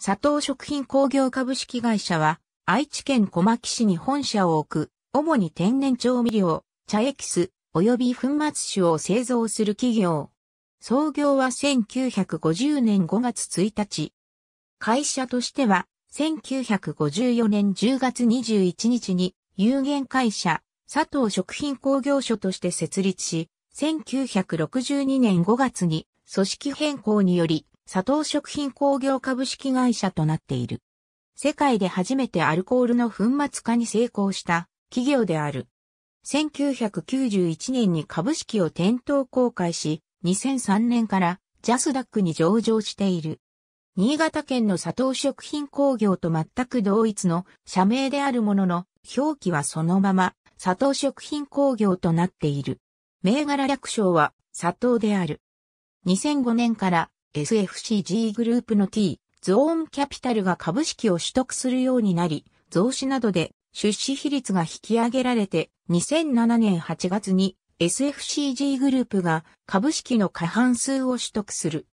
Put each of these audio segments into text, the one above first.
佐藤食品工業株式会社は、愛知県小牧市に本社を置く、主に天然調味料、茶エキス、及び粉末酒を製造する企業。創業は1950年5月1日。会社としては、1954年10月21日に、有限会社、佐藤食品工業所として設立し、1962年5月に、組織変更により、佐藤食品工業株式会社となっている。世界で初めてアルコールの粉末化に成功した企業である。1991年に株式を店頭公開し、2003年からジャスダックに上場している。新潟県の佐藤食品工業と全く同一の社名であるものの、表記はそのまま、佐藤食品工業となっている。銘柄略称は、佐藤である。2005年から SFCG グループの T、ゾーンキャピタルが株式を取得するようになり、増資などで出資比率が引き上げられて、2007年8月に SFCG グループが株式の過半数を取得する。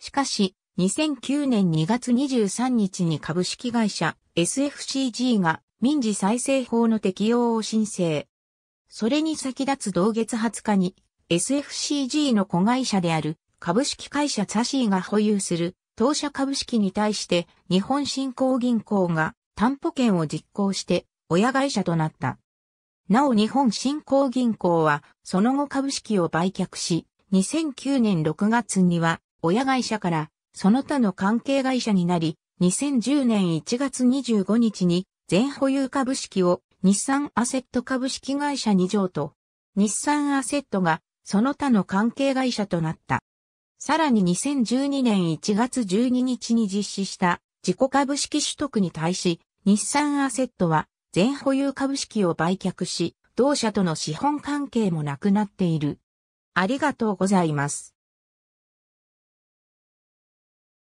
しかし、2009年2月23日に株式会社 SFCG が民事再生法の適用を申請。それに先立つ同月20日に SFCG の子会社である株式会社サシーが保有する当社株式に対して日本振興銀行が担保権を実行して親会社となった。なお日本振興銀行はその後株式を売却し、2009年6月には親会社からその他の関係会社になり、2010年1月25日に全保有株式を日産アセット株式会社2譲と、日産アセットがその他の関係会社となった。さらに2012年1月12日に実施した自己株式取得に対し、日産アセットは全保有株式を売却し、同社との資本関係もなくなっている。ありがとうございます。